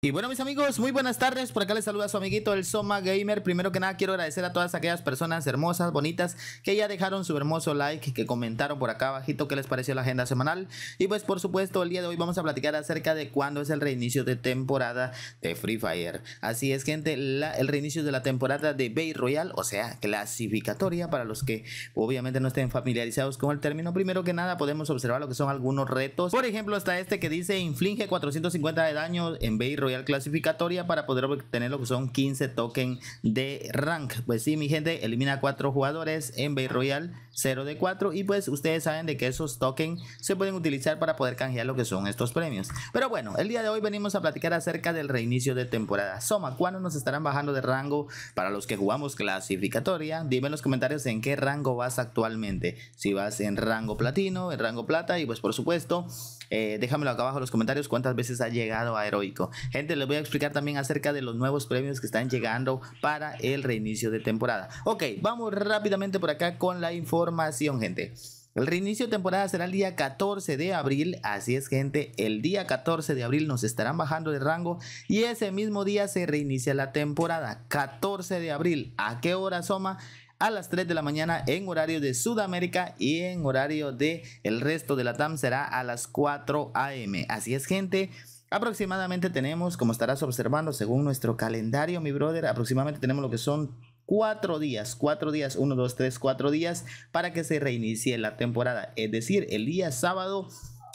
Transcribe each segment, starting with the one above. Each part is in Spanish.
Y bueno, mis amigos, muy buenas tardes. Por acá les saluda su amiguito el Soma Gamer. Primero que nada, quiero agradecer a todas aquellas personas hermosas, bonitas, que ya dejaron su hermoso like, que comentaron por acá abajito qué les pareció la agenda semanal. Y pues, por supuesto, el día de hoy vamos a platicar acerca de cuándo es el reinicio de temporada de Free Fire. Así es, gente, el reinicio de la temporada de Bay Royal, o sea, clasificatoria para los que obviamente no estén familiarizados con el término. Primero que nada, podemos observar lo que son algunos retos. Por ejemplo, está este que dice inflige 450 de daño en Bay Royal clasificatoria para poder obtener lo que son 15 tokens de rank. Pues sí, mi gente, elimina cuatro jugadores en Bay Royal 0 de 4 y pues ustedes saben de que esos tokens se pueden utilizar para poder canjear lo que son estos premios. Pero bueno, el día de hoy venimos a platicar acerca del reinicio de temporada. Soma, ¿cuándo nos estarán bajando de rango para los que jugamos clasificatoria? Dime en los comentarios en qué rango vas actualmente. Si vas en rango platino, en rango plata y pues por supuesto, eh, déjamelo acá abajo en los comentarios cuántas veces ha llegado a heroico. Gente, les voy a explicar también acerca de los nuevos premios que están llegando para el reinicio de temporada. Ok, vamos rápidamente por acá con la información, gente. El reinicio de temporada será el día 14 de abril, así es gente, el día 14 de abril nos estarán bajando de rango y ese mismo día se reinicia la temporada, 14 de abril, ¿a qué hora Soma? A las 3 de la mañana en horario de Sudamérica y en horario de el resto de la TAM será a las 4 am, así es gente. Aproximadamente tenemos, como estarás observando, según nuestro calendario, mi brother, aproximadamente tenemos lo que son cuatro días, cuatro días, uno, dos, tres, cuatro días para que se reinicie la temporada. Es decir, el día sábado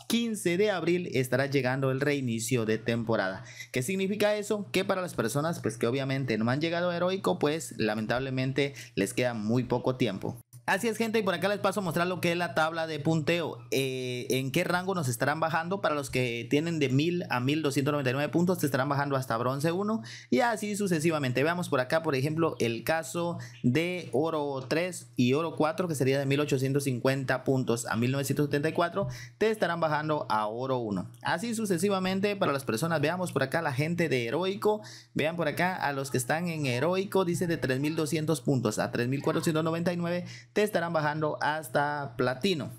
15 de abril estará llegando el reinicio de temporada. ¿Qué significa eso? Que para las personas pues que obviamente no han llegado heroico, pues lamentablemente les queda muy poco tiempo. Así es, gente, y por acá les paso a mostrar lo que es la tabla de punteo. Eh, ¿En qué rango nos estarán bajando? Para los que tienen de 1000 a 1299 puntos, te estarán bajando hasta bronce 1 y así sucesivamente. Veamos por acá, por ejemplo, el caso de oro 3 y oro 4, que sería de 1850 puntos a 1974, te estarán bajando a oro 1. Así sucesivamente para las personas. Veamos por acá la gente de heroico. Vean por acá a los que están en heroico, dice de 3200 puntos a 3499 te estarán bajando hasta platino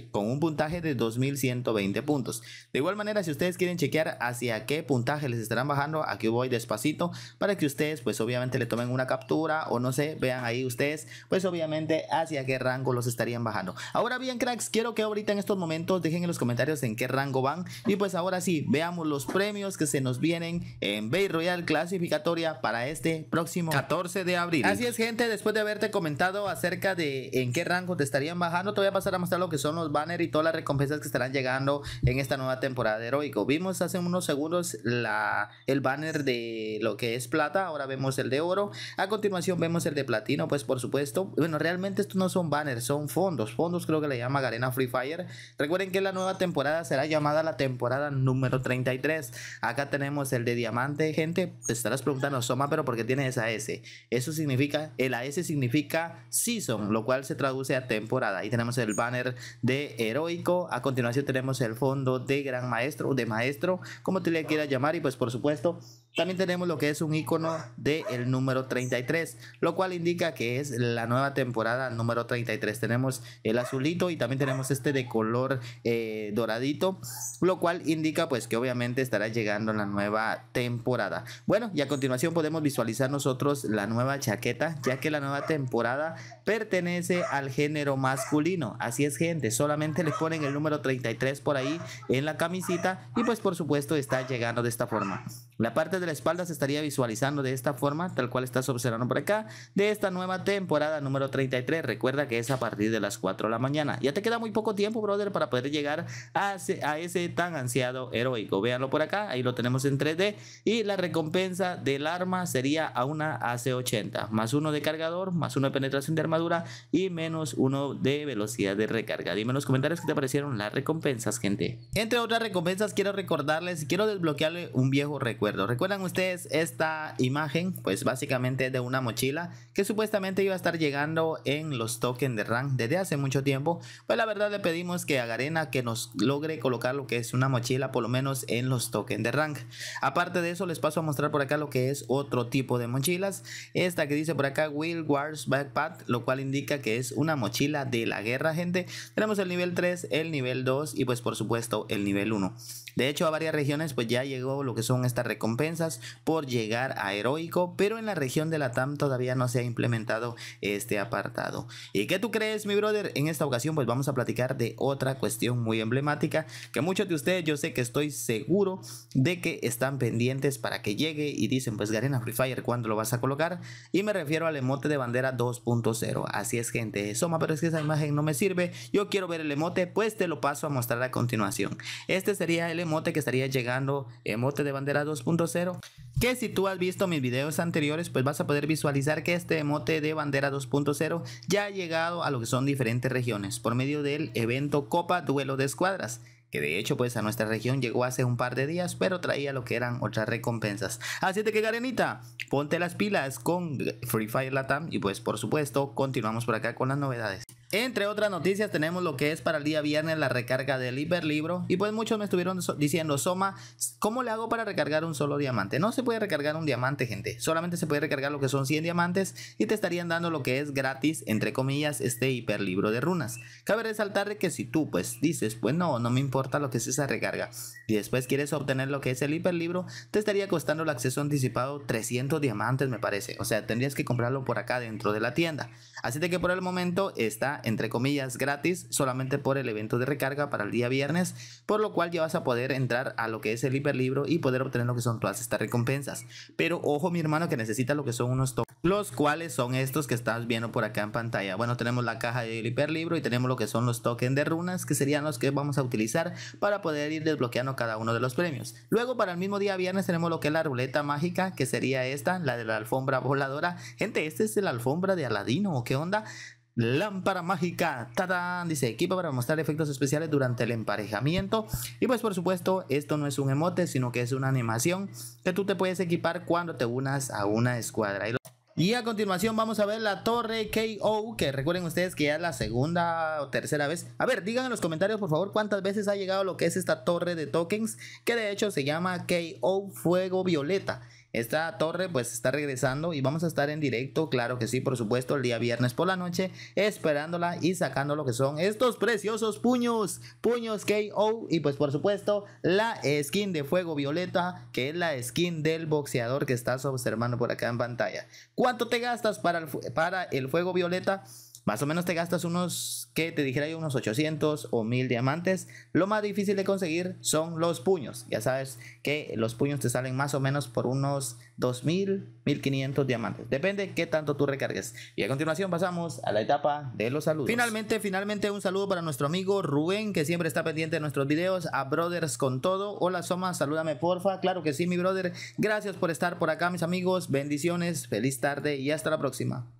con un puntaje de 2120 puntos. De igual manera, si ustedes quieren chequear hacia qué puntaje les estarán bajando, aquí voy despacito para que ustedes pues obviamente le tomen una captura o no sé, vean ahí ustedes pues obviamente hacia qué rango los estarían bajando. Ahora bien, cracks, quiero que ahorita en estos momentos dejen en los comentarios en qué rango van y pues ahora sí, veamos los premios que se nos vienen en Bay Royal clasificatoria para este próximo 14 de abril. Así es, gente, después de haberte comentado acerca de en qué rango te estarían bajando, te voy a pasar a mostrar lo que son los banner y todas las recompensas que estarán llegando en esta nueva temporada de Heroico. Vimos hace unos segundos la, el banner de lo que es plata, ahora vemos el de oro. A continuación vemos el de platino, pues por supuesto. Bueno, realmente estos no son banners, son fondos. Fondos creo que le llama Garena Free Fire. Recuerden que la nueva temporada será llamada la temporada número 33. Acá tenemos el de diamante, gente. Te estarás preguntando, Soma, pero ¿por qué tiene esa S? Eso significa, el AS significa season, lo cual se traduce a temporada. Ahí tenemos el banner de de Heroico. A continuación tenemos el fondo de Gran Maestro o de Maestro, como tú le quieras llamar. Y pues por supuesto también tenemos lo que es un icono del el número 33, lo cual indica que es la nueva temporada número 33. Tenemos el azulito y también tenemos este de color eh, doradito, lo cual indica pues que obviamente estará llegando la nueva temporada. Bueno, y a continuación podemos visualizar nosotros la nueva chaqueta, ya que la nueva temporada pertenece al género masculino. Así es gente, solamente le ponen el número 33 por ahí en la camisita y pues por supuesto está llegando de esta forma. La parte de la espalda se estaría visualizando de esta forma, tal cual estás observando por acá, de esta nueva temporada número 33. Recuerda que es a partir de las 4 de la mañana. Ya te queda muy poco tiempo, brother, para poder llegar a ese, tan ansiado heroico. Véanlo por acá, ahí lo tenemos en 3D. Y la recompensa del arma sería a una AC80, más uno de cargador, más uno de penetración de armadura y menos uno de velocidad de recarga. Dime en los comentarios qué te parecieron las recompensas, gente. Entre otras recompensas, quiero recordarles, quiero desbloquearle un viejo recuerdo ¿Recuerdan ustedes esta imagen? Pues básicamente de una mochila que supuestamente iba a estar llegando en los tokens de rank desde hace mucho tiempo. Pues la verdad le pedimos que a Garena que nos logre colocar lo que es una mochila por lo menos en los tokens de rank. Aparte de eso les paso a mostrar por acá lo que es otro tipo de mochilas. Esta que dice por acá Will Wars Backpack, lo cual indica que es una mochila de la guerra gente. Tenemos el nivel 3, el nivel 2 y pues por supuesto el nivel 1. De hecho, a varias regiones pues ya llegó lo que son estas recompensas por llegar a heroico, pero en la región de la TAM todavía no se ha implementado este apartado. ¿Y qué tú crees, mi brother? En esta ocasión pues vamos a platicar de otra cuestión muy emblemática que muchos de ustedes yo sé que estoy seguro de que están pendientes para que llegue y dicen pues Garena Free Fire, ¿cuándo lo vas a colocar? Y me refiero al emote de bandera 2.0. Así es, gente. Soma, pero es que esa imagen no me sirve. Yo quiero ver el emote, pues te lo paso a mostrar a continuación. Este sería el emote que estaría llegando, emote eh, de bandera 2.0, que si tú has visto mis videos anteriores, pues vas a poder visualizar que este emote de bandera 2.0 ya ha llegado a lo que son diferentes regiones por medio del evento Copa Duelo de Escuadras que de hecho pues a nuestra región llegó hace un par de días, pero traía lo que eran otras recompensas. Así de que Garenita, ponte las pilas con Free Fire Latam y pues por supuesto continuamos por acá con las novedades. Entre otras noticias tenemos lo que es para el día viernes la recarga del hiperlibro. Y pues muchos me estuvieron diciendo, Soma, ¿cómo le hago para recargar un solo diamante? No se puede recargar un diamante, gente. Solamente se puede recargar lo que son 100 diamantes y te estarían dando lo que es gratis, entre comillas, este hiperlibro de runas. Cabe resaltar que si tú pues dices, pues no, no me importa lo que es esa recarga. Y después quieres obtener lo que es el hiperlibro, te estaría costando el acceso anticipado 300 diamantes, me parece. O sea, tendrías que comprarlo por acá dentro de la tienda. Así de que por el momento está entre comillas, gratis solamente por el evento de recarga para el día viernes, por lo cual ya vas a poder entrar a lo que es el hiperlibro y poder obtener lo que son todas estas recompensas. Pero ojo mi hermano que necesita lo que son unos tokens, los cuales son estos que estás viendo por acá en pantalla. Bueno, tenemos la caja del hiperlibro y tenemos lo que son los tokens de runas, que serían los que vamos a utilizar para poder ir desbloqueando cada uno de los premios. Luego para el mismo día viernes tenemos lo que es la ruleta mágica, que sería esta, la de la alfombra voladora. Gente, este es la alfombra de Aladino, ¿o qué onda? Lámpara mágica, ta-da, dice equipo para mostrar efectos especiales durante el emparejamiento. Y pues por supuesto, esto no es un emote, sino que es una animación que tú te puedes equipar cuando te unas a una escuadra. Y a continuación vamos a ver la torre KO, que recuerden ustedes que ya es la segunda o tercera vez. A ver, digan en los comentarios por favor cuántas veces ha llegado lo que es esta torre de tokens, que de hecho se llama KO Fuego Violeta. Esta torre pues está regresando y vamos a estar en directo, claro que sí, por supuesto, el día viernes por la noche, esperándola y sacando lo que son estos preciosos puños, puños KO y pues por supuesto la skin de fuego violeta, que es la skin del boxeador que estás observando por acá en pantalla. ¿Cuánto te gastas para el, para el fuego violeta? Más o menos te gastas unos, que te dijera yo, unos 800 o 1000 diamantes. Lo más difícil de conseguir son los puños. Ya sabes que los puños te salen más o menos por unos 2000, 1500 diamantes. Depende qué tanto tú recargues. Y a continuación pasamos a la etapa de los saludos. Finalmente, finalmente un saludo para nuestro amigo Rubén, que siempre está pendiente de nuestros videos. A Brothers con todo. Hola Soma, salúdame porfa. Claro que sí, mi brother. Gracias por estar por acá, mis amigos. Bendiciones, feliz tarde y hasta la próxima.